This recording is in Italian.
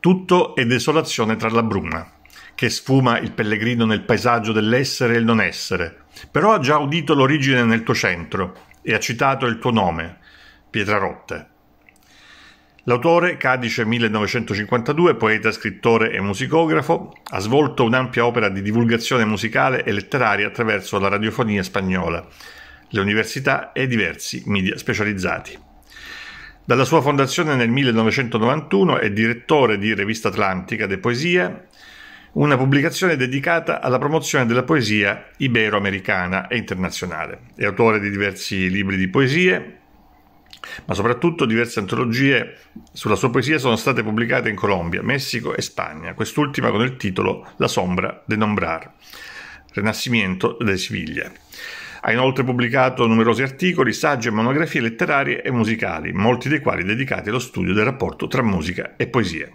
Tutto è desolazione tra la bruma, che sfuma il pellegrino nel paesaggio dell'essere e il non essere, però ha già udito l'origine nel tuo centro e ha citato il tuo nome, Pietrarotte. L'autore, Cadice 1952, poeta, scrittore e musicografo, ha svolto un'ampia opera di divulgazione musicale e letteraria attraverso la radiofonia spagnola, le università e diversi media specializzati. Dalla sua fondazione nel 1991 è direttore di Rivista Atlantica de Poesie, una pubblicazione dedicata alla promozione della poesia iberoamericana e internazionale. È autore di diversi libri di poesie, ma soprattutto diverse antologie sulla sua poesia sono state pubblicate in Colombia, Messico e Spagna, quest'ultima con il titolo La sombra de nombrar, Renascimento de Siviglia. Ha inoltre pubblicato numerosi articoli, saggi e monografie letterarie e musicali, molti dei quali dedicati allo studio del rapporto tra musica e poesia.